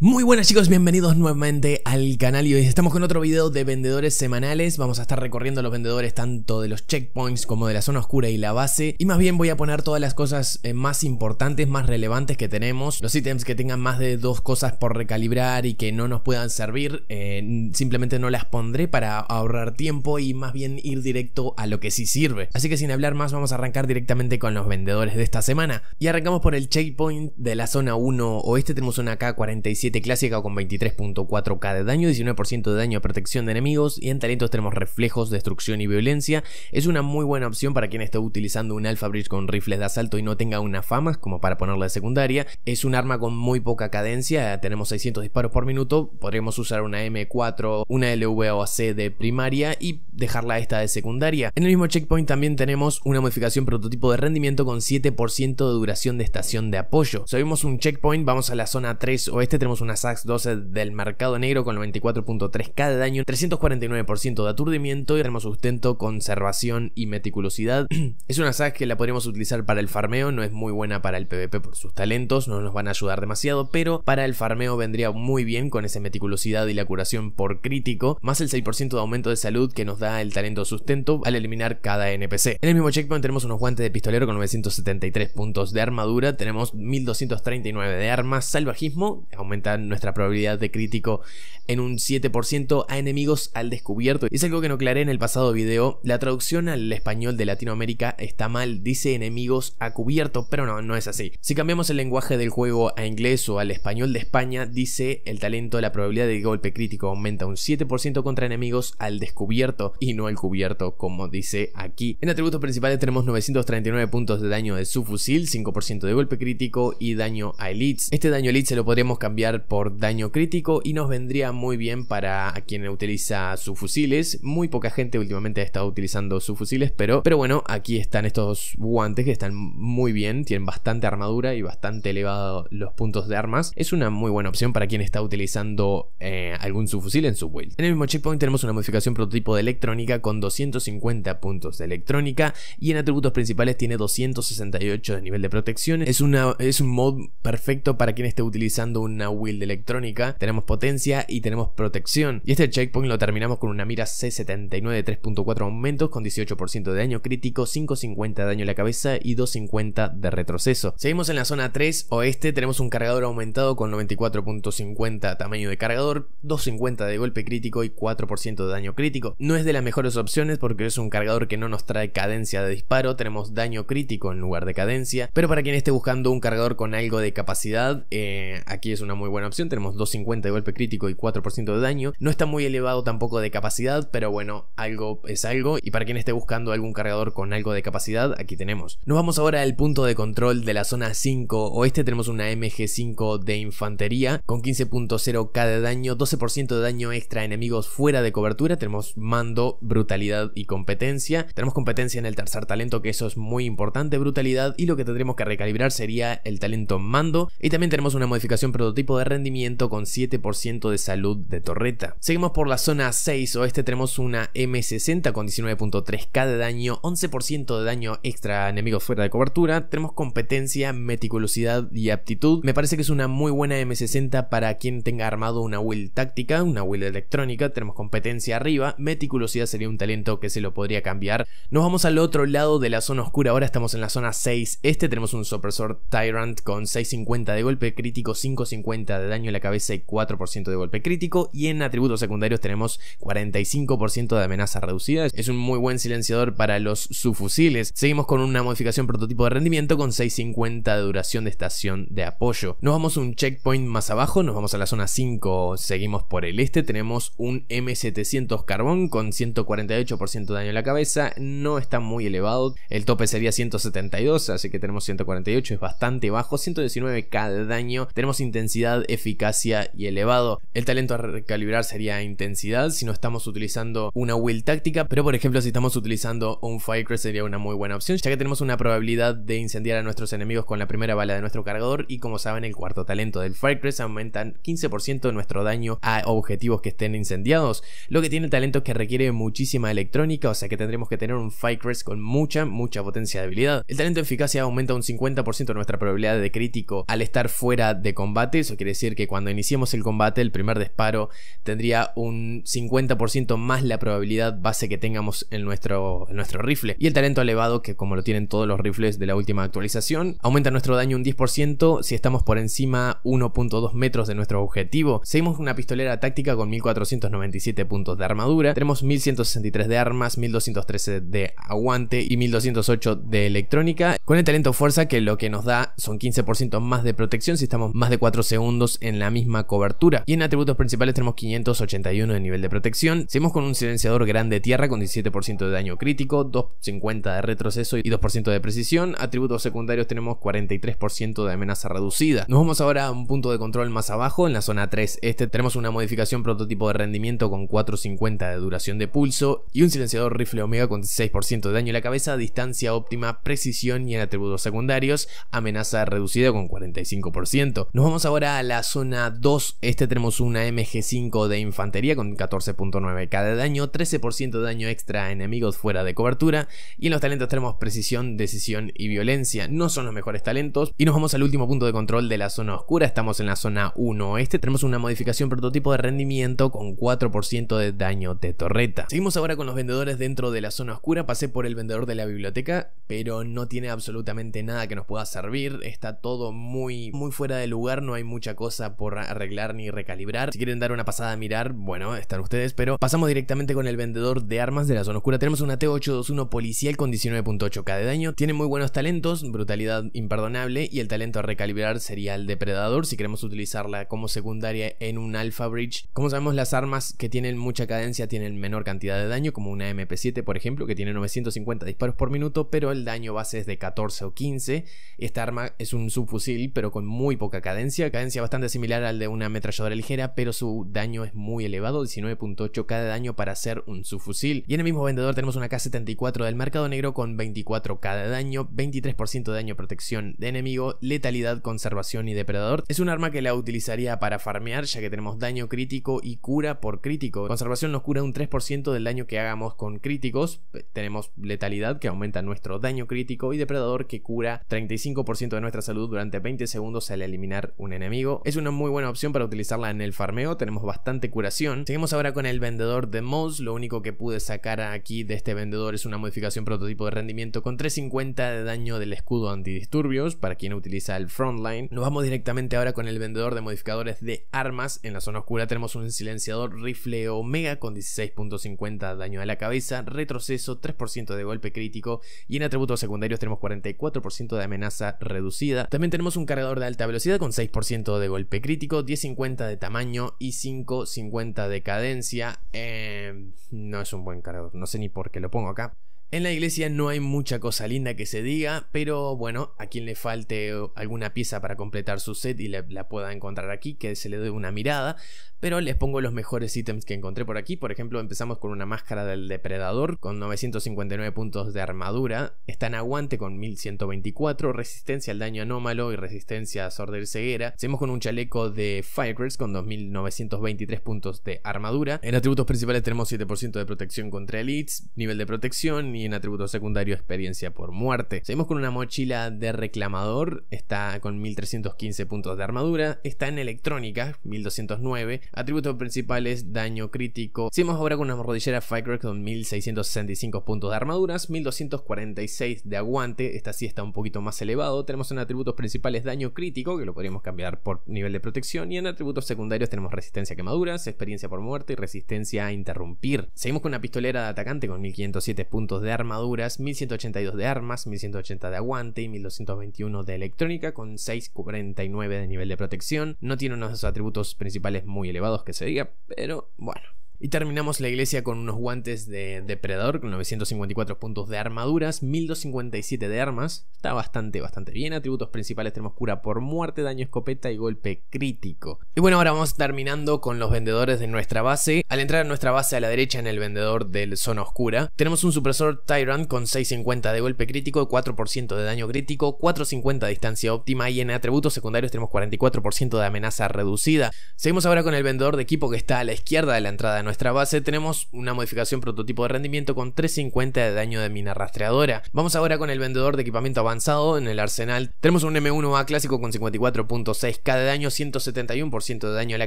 Muy buenas chicos, bienvenidos nuevamente al canal y hoy estamos con otro video de vendedores semanales Vamos a estar recorriendo los vendedores tanto de los checkpoints como de la zona oscura y la base Y más bien voy a poner todas las cosas eh, más importantes, más relevantes que tenemos Los ítems que tengan más de dos cosas por recalibrar y que no nos puedan servir eh, Simplemente no las pondré para ahorrar tiempo y más bien ir directo a lo que sí sirve Así que sin hablar más vamos a arrancar directamente con los vendedores de esta semana Y arrancamos por el checkpoint de la zona 1 oeste, tenemos una K45 clásica con 23.4k de daño, 19% de daño a protección de enemigos y en talentos tenemos reflejos, destrucción y violencia. Es una muy buena opción para quien esté utilizando un Alpha Bridge con rifles de asalto y no tenga una fama como para ponerla de secundaria. Es un arma con muy poca cadencia, tenemos 600 disparos por minuto, podríamos usar una M4, una o AC de primaria y dejarla esta de secundaria. En el mismo checkpoint también tenemos una modificación prototipo de rendimiento con 7% de duración de estación de apoyo. Subimos un checkpoint, vamos a la zona 3 oeste, tenemos una SAX 12 del mercado negro con 94.3k de daño, 349% de aturdimiento y tenemos sustento, conservación y meticulosidad. es una SAX que la podríamos utilizar para el farmeo, no es muy buena para el PvP por sus talentos, no nos van a ayudar demasiado, pero para el farmeo vendría muy bien con esa meticulosidad y la curación por crítico, más el 6% de aumento de salud que nos da el talento sustento al eliminar cada NPC. En el mismo checkpoint tenemos unos guantes de pistolero con 973 puntos de armadura, tenemos 1239 de armas, salvajismo, aumento nuestra probabilidad de crítico en un 7% a enemigos al descubierto. Y Es algo que no aclaré en el pasado video. La traducción al español de Latinoamérica está mal, dice enemigos a cubierto, pero no, no es así. Si cambiamos el lenguaje del juego a inglés o al español de España, dice el talento, la probabilidad de golpe crítico aumenta un 7% contra enemigos al descubierto y no al cubierto, como dice aquí. En atributos principales tenemos 939 puntos de daño de su fusil, 5% de golpe crítico y daño a elites. Este daño elite se lo podríamos cambiar por daño crítico y nos vendría muy bien para quien utiliza sus fusiles. Muy poca gente últimamente ha estado utilizando sus fusiles, pero, pero bueno, aquí están estos guantes que están muy bien, tienen bastante armadura y bastante elevado los puntos de armas. Es una muy buena opción para quien está utilizando eh, algún subfusil en su build. En el mismo checkpoint tenemos una modificación prototipo de electrónica con 250 puntos de electrónica y en atributos principales tiene 268 de nivel de protección. Es, una, es un mod perfecto para quien esté utilizando una de electrónica, tenemos potencia y tenemos protección. Y este checkpoint lo terminamos con una mira C79 de 3.4 aumentos con 18% de daño crítico, 5.50 de daño en la cabeza y 2.50 de retroceso. Seguimos en la zona 3 oeste, tenemos un cargador aumentado con 94.50 tamaño de cargador, 2.50 de golpe crítico y 4% de daño crítico. No es de las mejores opciones porque es un cargador que no nos trae cadencia de disparo, tenemos daño crítico en lugar de cadencia, pero para quien esté buscando un cargador con algo de capacidad, eh, aquí es una muy buena buena opción. Tenemos 250 de golpe crítico y 4% de daño. No está muy elevado tampoco de capacidad, pero bueno, algo es algo. Y para quien esté buscando algún cargador con algo de capacidad, aquí tenemos. Nos vamos ahora al punto de control de la zona 5 oeste. Tenemos una MG5 de infantería con 15.0k de daño, 12% de daño extra a enemigos fuera de cobertura. Tenemos mando, brutalidad y competencia. Tenemos competencia en el tercer talento, que eso es muy importante, brutalidad. Y lo que tendremos que recalibrar sería el talento mando. Y también tenemos una modificación prototipo de rendimiento con 7% de salud de torreta. Seguimos por la zona 6 oeste, tenemos una M60 con 19.3k de daño, 11% de daño extra a enemigos fuera de cobertura. Tenemos competencia, meticulosidad y aptitud. Me parece que es una muy buena M60 para quien tenga armado una will táctica, una will electrónica. Tenemos competencia arriba, meticulosidad sería un talento que se lo podría cambiar. Nos vamos al otro lado de la zona oscura, ahora estamos en la zona 6 este, tenemos un Sopresor Tyrant con 650 de golpe crítico, 550 de daño en la cabeza y 4% de golpe crítico. Y en atributos secundarios tenemos 45% de amenaza reducida. Es un muy buen silenciador para los subfusiles. Seguimos con una modificación prototipo de rendimiento con 650 de duración de estación de apoyo. Nos vamos a un checkpoint más abajo, nos vamos a la zona 5, seguimos por el este. Tenemos un M700 carbón con 148% de daño en la cabeza. No está muy elevado. El tope sería 172, así que tenemos 148, es bastante bajo. 119 cada daño. Tenemos intensidad eficacia y elevado. El talento a recalibrar sería intensidad si no estamos utilizando una will táctica, pero por ejemplo si estamos utilizando un firecrest sería una muy buena opción, ya que tenemos una probabilidad de incendiar a nuestros enemigos con la primera bala de nuestro cargador y como saben el cuarto talento del firecracker un 15% de nuestro daño a objetivos que estén incendiados. Lo que tiene el talento que requiere muchísima electrónica, o sea que tendremos que tener un firecrest con mucha, mucha potencia de habilidad. El talento eficacia aumenta un 50% nuestra probabilidad de crítico al estar fuera de combate, eso quiere decir que cuando iniciemos el combate, el primer disparo tendría un 50% más la probabilidad base que tengamos en nuestro, nuestro rifle. Y el talento elevado, que como lo tienen todos los rifles de la última actualización, aumenta nuestro daño un 10% si estamos por encima 1.2 metros de nuestro objetivo. Seguimos una pistolera táctica con 1497 puntos de armadura. Tenemos 1163 de armas, 1213 de aguante y 1208 de electrónica. Con el talento fuerza, que lo que nos da son 15% más de protección si estamos más de 4 segundos en la misma cobertura. Y en atributos principales tenemos 581 de nivel de protección. Seguimos con un silenciador grande tierra con 17% de daño crítico, 2.50 de retroceso y 2% de precisión. Atributos secundarios tenemos 43% de amenaza reducida. Nos vamos ahora a un punto de control más abajo, en la zona 3 este tenemos una modificación prototipo de rendimiento con 4.50 de duración de pulso y un silenciador rifle omega con 16% de daño en la cabeza, distancia óptima, precisión y en atributos secundarios, amenaza reducida con 45%. Nos vamos ahora a la zona 2, este tenemos una MG5 de infantería con 14.9k de daño, 13% de daño extra a enemigos fuera de cobertura. Y en los talentos tenemos precisión, decisión y violencia. No son los mejores talentos. Y nos vamos al último punto de control de la zona oscura. Estamos en la zona 1 este Tenemos una modificación prototipo de rendimiento con 4% de daño de torreta. Seguimos ahora con los vendedores dentro de la zona oscura. Pasé por el vendedor de la biblioteca, pero no tiene absolutamente nada que nos pueda servir. Está todo muy, muy fuera de lugar, no hay mucha cosa por arreglar ni recalibrar. Si quieren dar una pasada a mirar, bueno, están ustedes, pero pasamos directamente con el vendedor de armas de la zona oscura. Tenemos una T821 policial con 19.8k de daño. Tiene muy buenos talentos, brutalidad imperdonable y el talento a recalibrar sería el depredador si queremos utilizarla como secundaria en un Alpha Bridge. Como sabemos, las armas que tienen mucha cadencia tienen menor cantidad de daño, como una MP7, por ejemplo, que tiene 950 disparos por minuto, pero el daño base es de 14 o 15. Esta arma es un subfusil, pero con muy poca cadencia, cadencia bastante similar al de una ametralladora ligera, pero su daño es muy elevado, 19.8 cada daño para hacer un subfusil. Y en el mismo vendedor tenemos una K-74 del mercado negro con 24 cada daño, 23% de daño protección de enemigo, letalidad, conservación y depredador. Es un arma que la utilizaría para farmear, ya que tenemos daño crítico y cura por crítico. Conservación nos cura un 3% del daño que hagamos con críticos, tenemos letalidad que aumenta nuestro daño crítico y depredador que cura 35% de nuestra salud durante 20 segundos al eliminar un enemigo es una muy buena opción para utilizarla en el farmeo, tenemos bastante curación. Seguimos ahora con el vendedor de mods, lo único que pude sacar aquí de este vendedor es una modificación prototipo de rendimiento con 350 de daño del escudo antidisturbios para quien utiliza el frontline. Nos vamos directamente ahora con el vendedor de modificadores de armas. En la zona oscura tenemos un silenciador rifle omega con 16.50 de daño a la cabeza, retroceso, 3% de golpe crítico y en atributos secundarios tenemos 44% de amenaza reducida. También tenemos un cargador de alta velocidad con 6% de de golpe crítico, 10.50 de tamaño y 5.50 de cadencia. Eh, no es un buen cargador, no sé ni por qué lo pongo acá. En la iglesia no hay mucha cosa linda que se diga, pero bueno, a quien le falte alguna pieza para completar su set y la, pueda encontrar aquí, que se le dé una mirada. Pero les pongo los mejores ítems que encontré por aquí. Por ejemplo, empezamos con una máscara del depredador con 959 puntos de armadura. Está en aguante con 1124, resistencia al daño anómalo y resistencia a sorder ceguera. Seguimos con un chaleco de Firecrest con 2923 puntos de armadura. En atributos principales tenemos 7% de protección contra elites, nivel de protección y y en atributos secundarios experiencia por muerte. Seguimos con una mochila de reclamador, está con 1315 puntos de armadura, está en electrónica, 1209, atributos principales daño crítico. Seguimos ahora con una rodillera Firecrack con 1665 puntos de armaduras, 1246 de aguante, esta sí está un poquito más elevado. Tenemos en atributos principales daño crítico, que lo podríamos cambiar por nivel de protección, y en atributos secundarios tenemos resistencia a quemaduras, experiencia por muerte y resistencia a interrumpir. Seguimos con una pistolera de atacante con 1507 puntos de armaduras, 1182 de armas, 1180 de aguante y 1221 de electrónica con 649 de nivel de protección. No tiene unos atributos principales muy elevados que se diga, pero bueno. Y terminamos la iglesia con unos guantes de depredador, con 954 puntos de armaduras, 1257 de armas. Está bastante, bastante bien. Atributos principales tenemos cura por muerte, daño escopeta y golpe crítico. Y bueno, ahora vamos terminando con los vendedores de nuestra base. Al entrar a nuestra base a la derecha en el vendedor del zona oscura, tenemos un supresor Tyrant con 650 de golpe crítico, 4% de daño crítico, 450 de distancia óptima y en atributos secundarios tenemos 44% de amenaza reducida. Seguimos ahora con el vendedor de equipo que está a la izquierda de la entrada nuestra base tenemos una modificación prototipo de rendimiento con 350 de daño de mina rastreadora. Vamos ahora con el vendedor de equipamiento avanzado en el arsenal. Tenemos un M1A clásico con 54.6k de daño, 171% de daño a la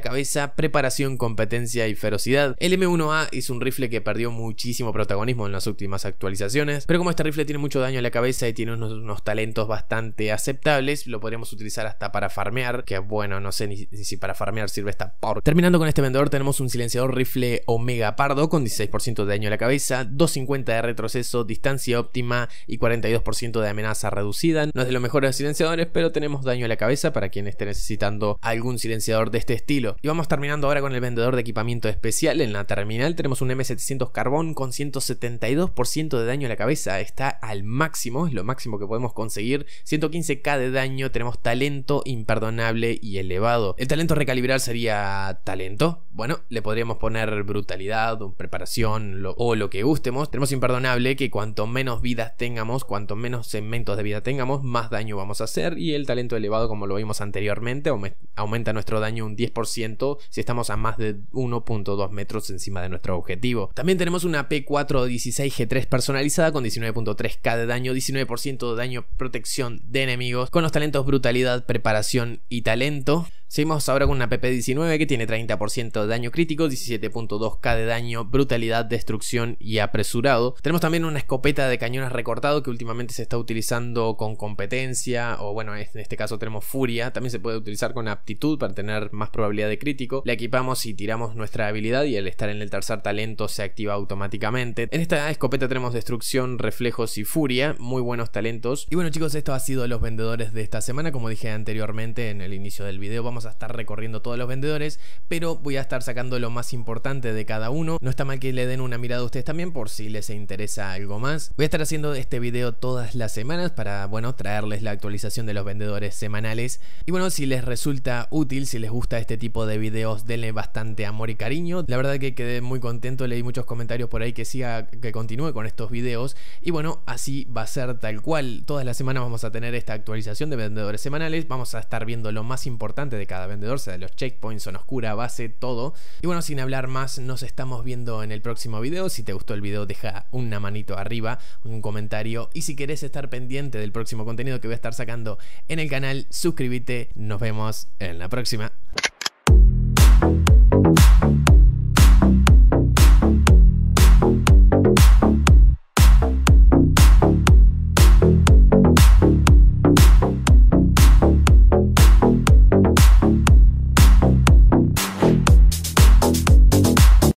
cabeza, preparación, competencia y ferocidad. El M1A es un rifle que perdió muchísimo protagonismo en las últimas actualizaciones, pero como este rifle tiene mucho daño a la cabeza y tiene unos, talentos bastante aceptables, lo podríamos utilizar hasta para farmear, que bueno, no sé ni, si para farmear sirve esta por. Terminando con este vendedor tenemos un silenciador rifle Omega Pardo con 16% de daño a la cabeza, 250 de retroceso, distancia óptima y 42% de amenaza reducida. No es de los mejores silenciadores, pero tenemos daño a la cabeza para quien esté necesitando algún silenciador de este estilo. Y vamos terminando ahora con el vendedor de equipamiento especial. En la terminal tenemos un M700 Carbón con 172% de daño a la cabeza. Está al máximo, es lo máximo que podemos conseguir. 115k de daño, tenemos talento imperdonable y elevado. El talento recalibrar sería talento. Bueno, le podríamos poner brutalidad preparación o lo que gustemos, tenemos imperdonable que cuanto menos vidas tengamos, cuanto menos segmentos de vida tengamos, más daño vamos a hacer y el talento elevado, como lo vimos anteriormente, aumenta nuestro daño un 10% si estamos a más de 1.2 metros encima de nuestro objetivo. También tenemos una p 416 16G3 personalizada con 19.3K de daño, 19% de daño, protección de enemigos, con los talentos brutalidad, preparación y talento. Seguimos ahora con una PP-19 que tiene 30% de daño crítico, 17.2k de daño, brutalidad, destrucción y apresurado. Tenemos también una escopeta de cañones recortado que últimamente se está utilizando con competencia, o bueno, en este caso tenemos furia, también se puede utilizar con aptitud para tener más probabilidad de crítico. la equipamos y tiramos nuestra habilidad y al estar en el tercer talento se activa automáticamente. En esta escopeta tenemos destrucción, reflejos y furia, muy buenos talentos. Y bueno chicos, esto ha sido los vendedores de esta semana, como dije anteriormente en el inicio del video, vamos a estar recorriendo todos los vendedores, pero voy a estar sacando lo más importante de cada uno. No está mal que le den una mirada a ustedes también por si les interesa algo más. Voy a estar haciendo este video todas las semanas para, bueno, traerles la actualización de los vendedores semanales. Y bueno, si les resulta útil, si les gusta este tipo de videos, denle bastante amor y cariño. La verdad que quedé muy contento, leí muchos comentarios por ahí que siga, que continúe con estos videos. Y bueno, así va a ser tal cual. Todas las semanas vamos a tener esta actualización de vendedores semanales. Vamos a estar viendo lo más importante de cada vendedor, se da los checkpoints, son oscura, base, todo. Y bueno, sin hablar más, nos estamos viendo en el próximo video. Si te gustó el video, deja una manito arriba, un comentario. Y si querés estar pendiente del próximo contenido que voy a estar sacando en el canal, suscríbete. Nos vemos en la próxima.